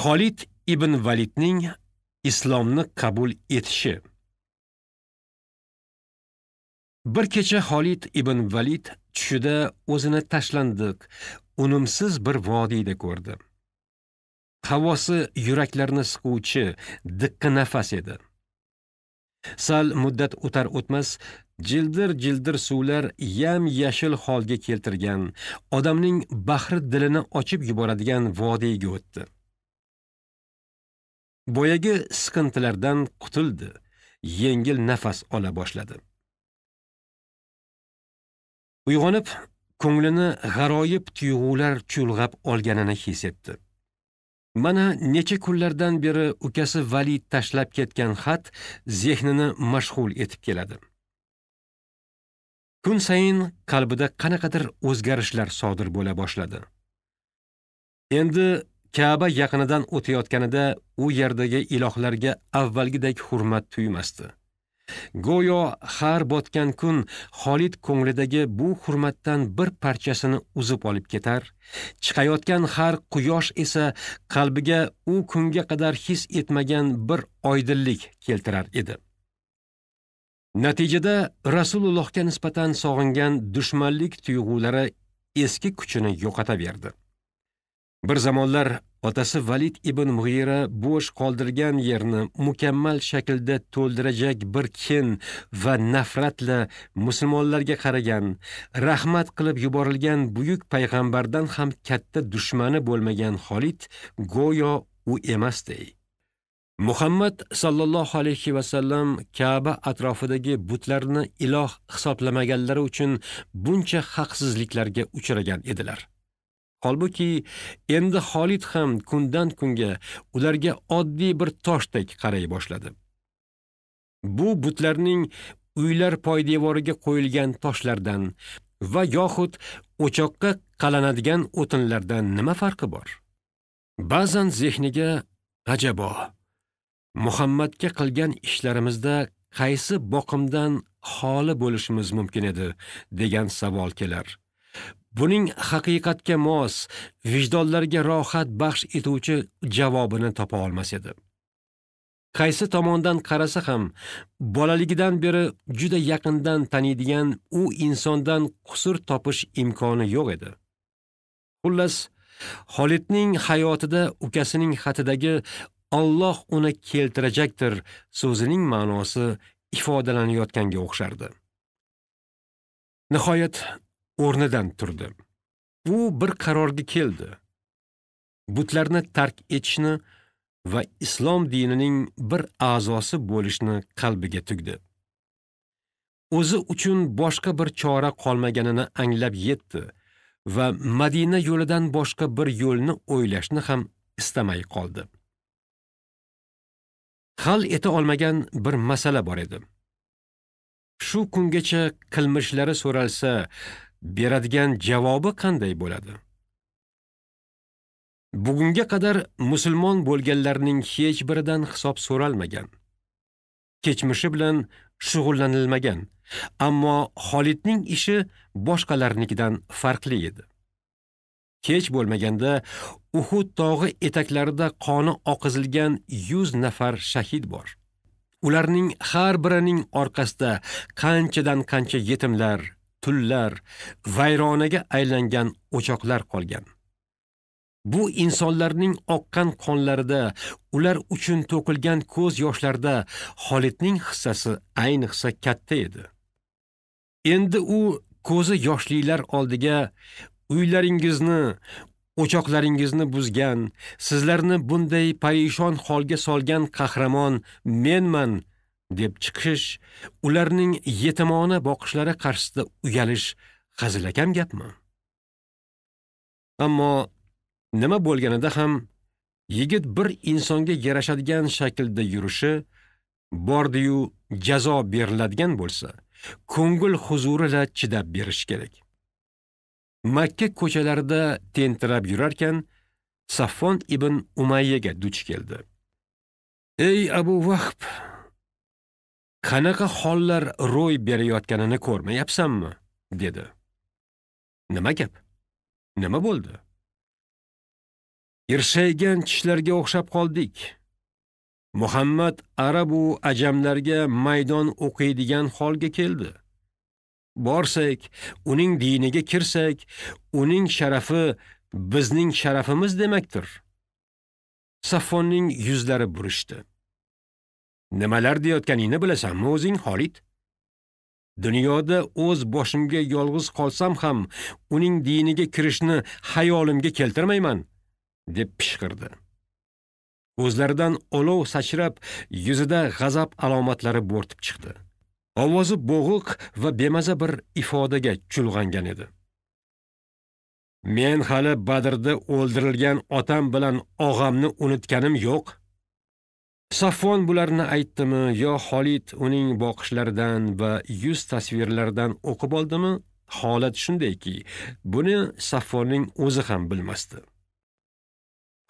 Xolid ibn Validning islomni qabul etishi. Bir kecha Xolid ibn Valid tushida o'zini tashlandiq, unumsiz bir vodiyda ko'rdi. Havosi yuraklarni siquvchi, diqqi nafas edi. Sal muddat o'tar o'tmas jildir-jildir suvlar yam-yashil holga keltirgan, odamning bahri dilini ochib yuboradigan vodiyga o'tdi. boyagi siqintilardan qutuldi yengil nafas ola boshladi uyg'onib ko'nglini g'aroyib tuyg'ular chulg'ab olganini his etdi mana necha kunlardan beri ukasi valid tashlab ketgan xat zehnini mashg'ul etib keladi kun sayin qalbida qanaqadir o'zgarishlar sodir bo'la boshladi endi Ka'ba yaqinidan o'tayotganida u yerdagi ilohlarga avvalgidek hurmat tuymasdi. Go'yo har botgan kun Xolid ko'nglidagi bu hurmatdan bir parchasini uzib olib ketar, chiqayotgan har quyosh esa qalbiga u kunga qadar his etmagan bir oydinlik keltirar edi. Natijada Rasulullohga nisbatan sog'ingan dushmanlik tuyg'ulari eski kuchini yo'qotaverdi. bir zamonlar otasi valid ibn Mughira bo'sh qoldirgan yerni mukammal shaklda to'ldirajak bir kin va nafratla musulmonlarga qaragan rahmat qilib yuborilgan buyuk payg'ambardan ham katta dushmani bo'lmagan Xolid go'yo u emasday Muhammad sallallohu alayhi va sallam Ka'ba atrofidagi butlarni iloh hisoblamaganlari uchun buncha haqsizliklarga uchragan edilar. holbuki endi Xolid ham kundan kunga ularga oddiy bir toshdek qaray boshladi. Bu butlarning uylar poydevoriga qo'yilgan toshlardan va yoxud o'choqqa qalanadigan o'tinlardan nima farqi bor? Ba'zan zehniga ajabo Muhammadga qilgan ishlarimizda qaysi boqimdan xoli bo'lishimiz mumkin edi degan savol kelar. buning haqiqatga mos vijdonlarga rohat baxsh etuvchi javobini topa olmas edi qaysi tomondan qarasa ham bolaligidan beri juda yaqindan taniydigan u insondan qusur topish imkoni yo'q edi xullas Xolidning hayotida ukasining xatidagi Alloh uni keltirajakdir so'zining ma'nosi ifodalanayotganga o'xshardi. Nihoyat o'rnidan turdi u bir qarorga keldi butlarni tark etishni va islom dinining bir a'zosi bo'lishni qalbiga tugdi o'zi uchun boshqa bir chora qolmaganini anglab yetdi va madina yo'lidan boshqa bir yo'lni o'ylashni ham istamay qoldi hal eta olmagan bir masala bor edi shu kungacha qilmishlari so'ralsa beradigan javobi qanday bo'ladi bugunga qadar musulmon bo'lganlarning hech biridan hisob so'ralmagan kechmishi bilan shug'ullanilmagan ammo xolidning ishi boshqalarnikidan farqli edi kech bo'lmaganda uhud tog'i etaklarida qoni oqizilgan 100 nafar shahid bor ularning har birining orqasida qanchadan qancha yetimlar tullar, vayronaga aylangan o'choqlar qolgan. Bu insonlarning oqqan qonlarida, ular uchun to'kilgan ko'z yoshlarida Xolidning hissasi ayniqsa katta edi. Endi u ko'zi yoshlilar oldiga uylaringizni, o'choqlaringizni buzgan, sizlarni bunday parishon holga solgan qahramon menman deb chiqish ularning yetimona boqishlari qarshisida uyalish hazilakam gapmi ammo nima bo'lganida ham yigit bir insonga yarashadigan shaklda yurishi bordiyu jazo beriladigan bo'lsa ko'ngil huzurila chidab berish kerak makka ko'chalarida tentirab yurarkan saffon ibn umayyaga duch keldi ey abu vahb qanaqa hollar ro'y berayotganini ko'rmayapsanmi dedi nima gap nima bo'ldi irshaygan tishlarga o'xshab qoldik muhammad arab u ajamlarga maydon o'qiydigan holga keldi borsak uning diniga kirsak uning sharafi bizning sharafimiz demakdir safonning yuzlari burishdi nimalar deyotganingni bilasanmi o'zing Xolid? Dunyoda o'z boshimga yolg'iz qolsam ham uning diniga kirishni xayolimga keltirmayman, deb pishqirdi. Ko'zlaridan olov sachrab, yuzida g'azab alomatlari bo'rtib chiqdi. Ovozi bo'g'iq va bemaza bir ifodaga chulg'angan edi. Men hali Badrda o'ldirilgan otam bilan og'amni unutganim yo'q. safon bularni aytdimi yo xolid uning boqishlaridan va yuz tasvirlaridan o'qib oldimi holat shundayki buni safonning o'zi ham bilmasdi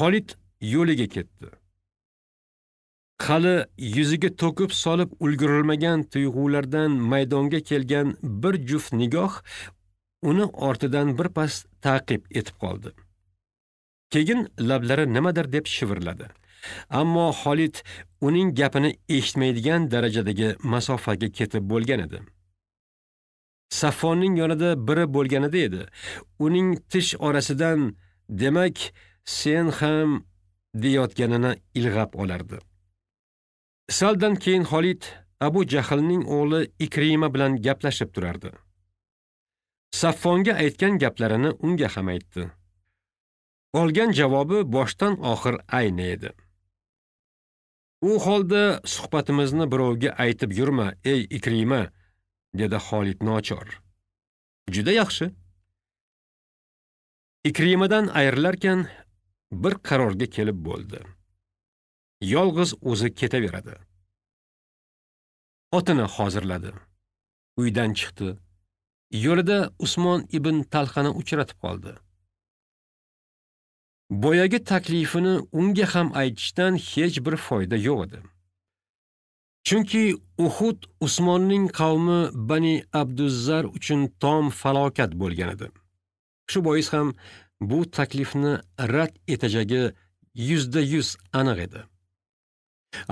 xolid yo'liga ketdi Xali yuziga to'kib solib ulgurilmagan tuyg'ulardan maydonga kelgan bir juft nigoh uni ortidan bir birpas taqib etib qoldi keyin lablari nimadir deb shivirladi ammo Xolid uning gapini eshitmaydigan darajadagi masofaga ketib bo'lgan edi. Safonning yonida biri bo'lganida edi. Uning tish orasidan, demak, sen ham deyotganini ilg'ab olardi. Saldan keyin Xolid Abu Jahlning o'g'li Ikrima bilan gaplashib turardi. Saffonga aytgan gaplarini unga ham aytdi. Olgan javobi boshdan oxir ayni edi. u holda suhbatimizni birovga aytib yurma ey ikrima dedi xolid nochor juda yaxshi ikrimadan ayrilarkan bir qarorga kelib bo'ldi yolg'iz o'zi ketaveradi otini hozirladi uydan chiqdi yo'lida usmon ibn talhani uchratib qoldi boyagi taklifini unga ham aytishdan hech bir foyda yo'q edi. Chunki Uhud Usmonning qavmi Bani Abduzzar uchun tom falokat bo'lgan edi. Shu bois ham bu taklifni rad etajagi 100% aniq edi.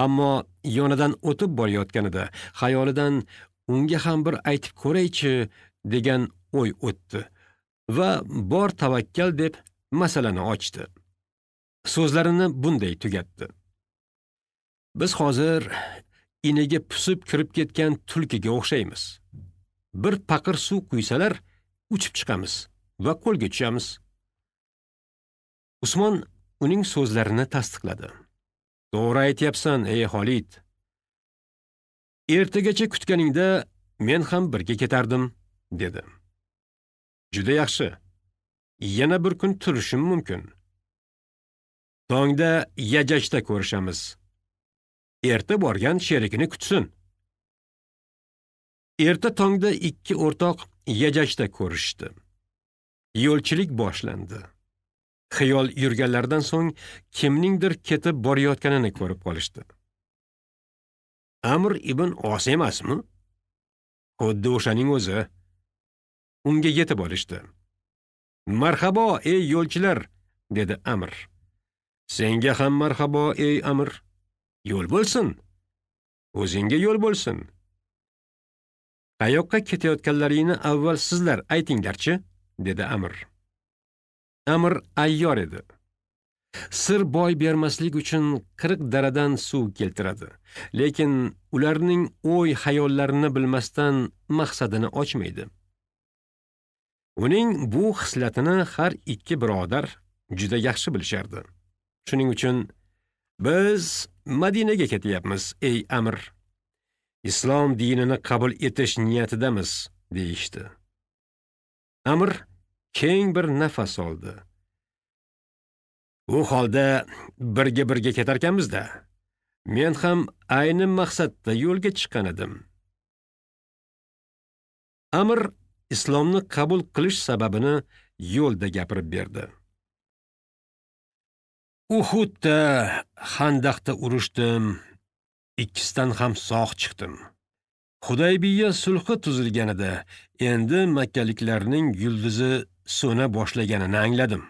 Ammo yonidan o'tib borayotganida xayolidan unga ham bir aytib ko'raychi degan o'y o'tdi va bor tavakkal deb masalani ochdi. So'zlarini bunday tugatdi. Biz hozir iniga pusib kirib ketgan tulkiga o'xshaymiz. Bir paqir suv quysalar, uchib chiqamiz va qo'lga tushamiz. Usmon uning so'zlarini tasdiqladi. To'g'ri aytyapsan, ey Xolid. Ertagacha kutganingda men ham birga ketardim, dedi. Juda yaxshi, yana bir kun turishim mumkin. Tongda yajajda ko'rishamiz. Erta borgan sherigini kutsin. Erta tongda ikki o'rtoq yajajda ko'rishdi. Yo'lchilik boshlandi. Xiyol yurganlardan so'ng kimningdir ketib borayotganini ko'rib qolishdi. Amr ibn Os emasmi? Xuddi o'shaning o'zi. Unga yetib olishdi. Işte. marhabo ey yo'lchilar dedi Amr. senga ham marhabo ey Amr. yo'l bo'lsin o'zingga yo'l bo'lsin qayoqqa ketayotganlaringni avval sizlar aytinglarchi dedi Amr. Amr ayyor edi sir boy bermaslik uchun 40 daradan suv keltiradi lekin ularning o'y hayollarini bilmasdan maqsadini ochmaydi uning bu xislatini har ikki birodar juda yaxshi bilishardi shuning uchun biz madinaga ketyapmiz ey Amr. islom dinini qabul etish niyatidamiz deydi. Amr keng bir nafas oldi u holda birga birga ketarkanmizda. men ham ayni maqsadda yo'lga chiqqan edim Amr islomni qabul qilish sababini yo'lda gapirib berdi uhudda handaqda urushdim ikkisidan ham sog' chiqdim hudaybiya sulhi tuzilganida endi makkaliklarning yulduzi so'na boshlaganini angladim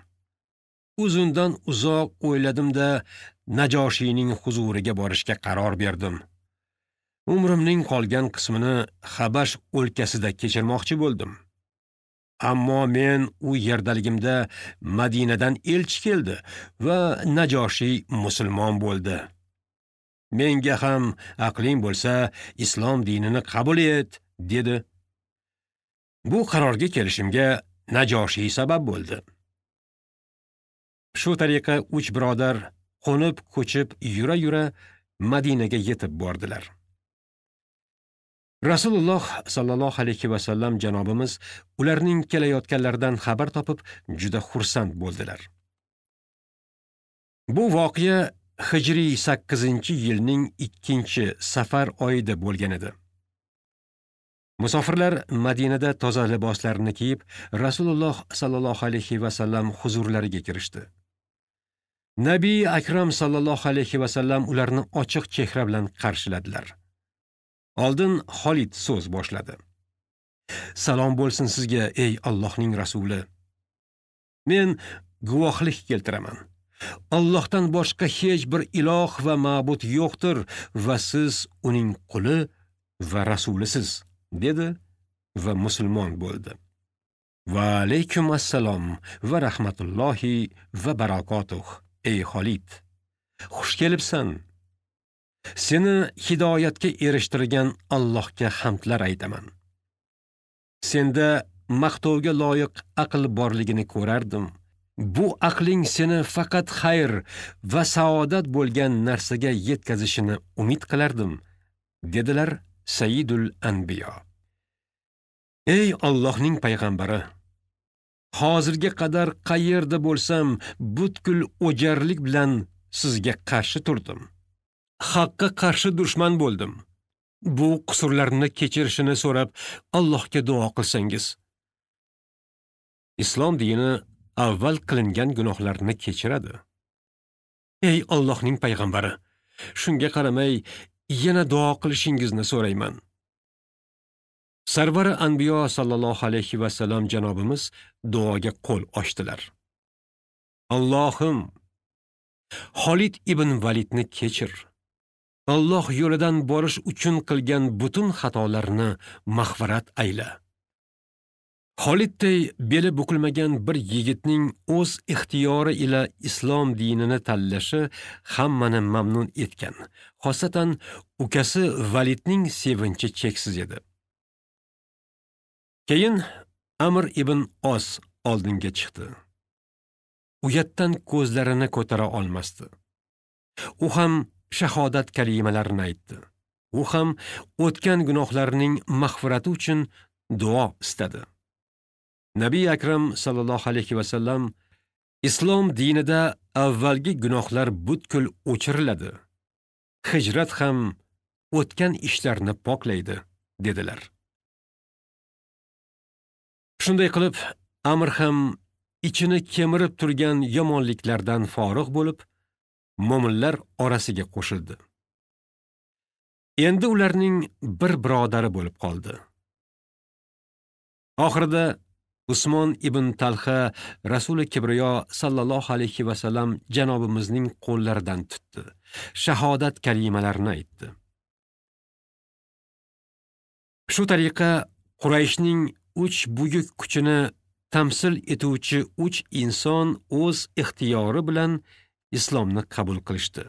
uzundan uzoq o'yladim-da, Najoshiyning huzuriga borishga qaror berdim. umrimning qolgan qismini Habash o'lkasida kechirmoqchi bo'ldim. Ammo men u yerdaligimda Madinadan elchi keldi va Najoshi musulmon bo'ldi. Menga ham aqling bo'lsa, islom dinini qabul et, dedi. Bu qarorga kelishimga Najoshi sabab bo'ldi. Shu tariqa uch birodar qo'nib ko'chib yura-yura Madinaga yetib bordilar. Rasululloh sallallohu alayhi va sallam janobimiz ularning kelayotganlaridan xabar topib juda xursand bo'ldilar. Bu voqea Hijriy 8-yilning 2-safar oyida bo'lgan edi. Musofirlar Madinada toza liboslarini kiyib, Rasululloh sallallohu alayhi va sallam huzurlariga kirishdi. Nabiy akram sallallohu alayhi va sallam ularni ochiq chehra bilan qarshiladilar. oldin Xolid so'z boshladi salom bo'lsin sizga ey allohning rasuli men guvohlik keltiraman allohdan boshqa hech bir iloh va ma'bud yo'qdir va siz uning quli va rasulisiz dedi va musulmon bo'ldi va alaykum assalom va rahmatullohi va barakotuh ey Xolid xush kelibsan Seni hidoyatga erishtirgan Allohga hamdlar aytaman. Senda maqtovga loyiq aql borligini ko'rardim. Bu aqling seni faqat xayr va saodat bo'lgan narsaga yetkazishini umid qilardim, dedilar Sayyidul Anbiyo. Ey Allohning payg'ambari, hozirga qadar qayerda bo'lsam, butkul o'jarlik bilan sizga qarshi turdim. haqqa qarshi dushman bo'ldim. Bu qusurlarni kechirishini so'rab Allohga duo qilsangiz. Islom dini avval qilingan gunohlarni kechiradi. Ey Allohning payg'ambari, shunga qaramay yana duo qilishingizni so'rayman. Sarvari anbiyo sallallohu alayhi va sallam janobimiz duoga qo'l ochdilar. Allohim, Xolid ibn Validni kechir. Alloh yo'lidan borish uchun qilgan butun xatolarni mag'firat ayla. Xolidday beli bukilmagan bir yigitning o'z ixtiyori ila islom dinini tanlashi hammani mamnun etgan. Xosatan ukasi Validning sevinchi cheksiz edi. Keyin Amr ibn Os oldinga chiqdi. Uyatdan ko'zlarini ko'tara olmasdi. U ham shahodat kalimalarini aytdi. U ham o'tgan gunohlarining mag'firati uchun duo istadi. Nabiy akram sallallohu alayhi va sallam islom dinida avvalgi gunohlar butkul o'chiriladi. Hijrat ham o'tgan ishlarni poklaydi, dedilar. Shunday qilib, Amr ham ichini kemirib turgan yomonliklardan forig' bo'lib, mo'minlar orasiga qo'shildi. Endi ularning bir birodari bo'lib qoldi. Oxirida Usmon ibn Talha Rasuli Kibriyo sallallohu alayhi va sallam janobimizning qo'llaridan tutdi. Shahodat kalimalarini aytdi. Shu tariqa Qurayshning 3 buyuk kuchini tamsil etuvchi 3 inson o'z ixtiyori bilan islomni qabul qilishdi.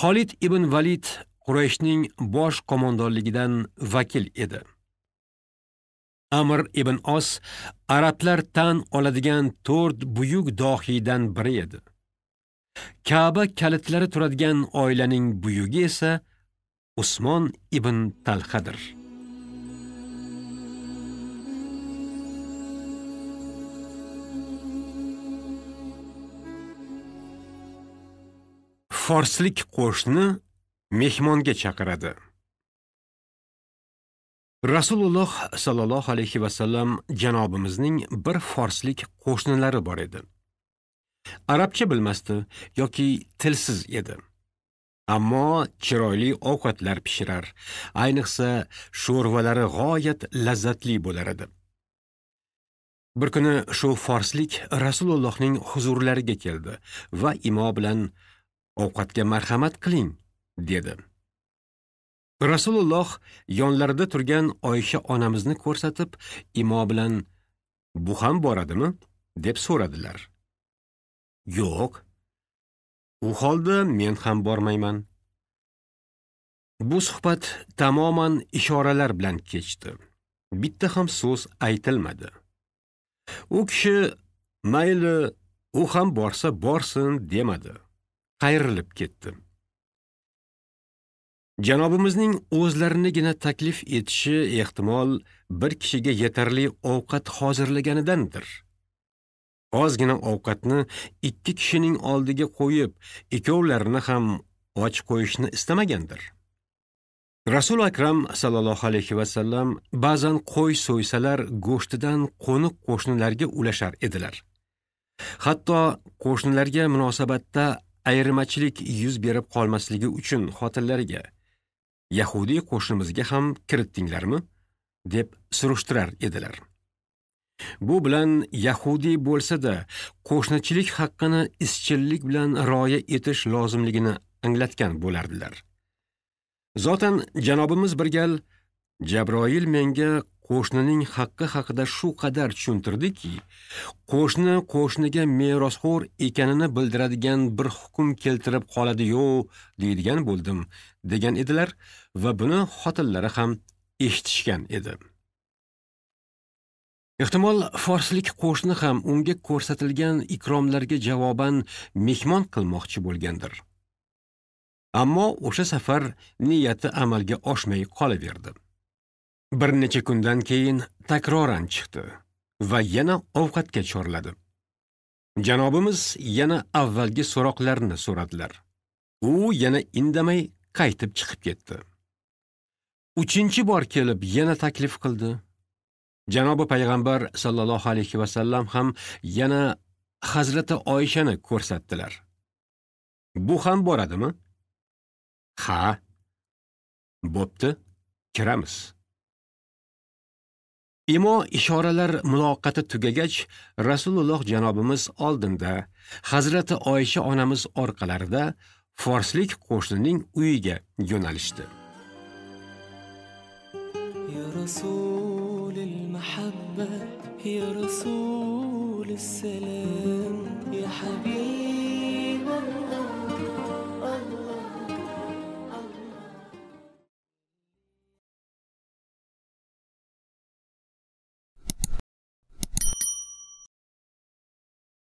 Xolid ibn Valid Qurayshning bosh qo'mondonligidan vakil edi. Amr ibn Os arablar tan oladigan 4 buyuk dohiydan biri edi. Ka'ba kalitlari turadigan oilaning buyugi esa Usmon ibn Talhadir. forslik qo'shni mehmonga chaqiradi. Rasululloh sallallohu alayhi va sallam janobimizning bir forslik qo'shnilari bor edi. Arabcha bilmasdi yoki tilsiz edi. ammo chiroyli ovqatlar pishirar. Ayniqsa, sho'rvalari g'oyat lazzatli bo'lar edi. Bir kuni shu forslik Rasulullohning huzurlariga keldi va imo bilan ovqatga marhamat qiling dedi rasululloh yonlarida turgan oysha onamizni ko'rsatib imo bilan bu ham boradimi deb so'radilar yo'q u holda men ham bormayman bu suhbat tamoman ishoralar bilan kechdi bitta ham so'z aytilmadi u kishi mayli u ham borsa borsin demadi qayrilib ketdi janobimizning o'zlarinigina taklif etishi ehtimol bir kishiga yetarli ovqat hozirlaganidandir ozgina ovqatni ikki kishining oldiga qo'yib ikkovlarini ham och qo'yishni istamagandir Rasul akram sallallohu alayhi vasallam ba'zan qo'y so'ysalar go'shtidan qo'niq qo'shnilarga ulashar edilar hatto qo'shnilarga munosabatda ayirmachilik yuz berib qolmasligi uchun xotinlariga yahudiy qo'shnimizga ham kiritdinglarmi deb surishtirar edilar bu bilan yahudiy bo'lsa-da qo'shnichilik haqqini izchillik bilan rioya etish lozimligini anglatgan bo'lardilar zotan janobimiz bir gal jabroil menga qo'shnining haqqi haqida shu qadar tushuntirdiki qo'shni qo'shniga merosxo'r ekanini bildiradigan bir hukm keltirib qoladi yo deydigan bo'ldim degan edilar va buni xotinlari ham eshitishgan edi ehtimol forslik qo'shni ham unga ko'rsatilgan ikromlarga javoban mehmon qilmoqchi bo'lgandir ammo o'sha safar niyati amalga oshmay qolaverdi bir necha kundan keyin takroran chiqdi va yana ovqatga chorladi janobimiz yana avvalgi so'roqlarni so'radilar u yana indamay qaytib chiqib ketdi uchinchi bor kelib yana taklif qildi janobi payg'ambar sallallohu alayhi va sallam ham yana Hazrat Oyishani ko'rsatdilar bu ham boradimi ha bo'pti kiramiz Imo ishoralar muloqoti tugagach, Rasululloh janobimiz oldinda, Hazrati Oysha onamiz orqalarida forslik qo'shnining uyiga yo'nalishdi. Ya رسول السلام يا ya الله ya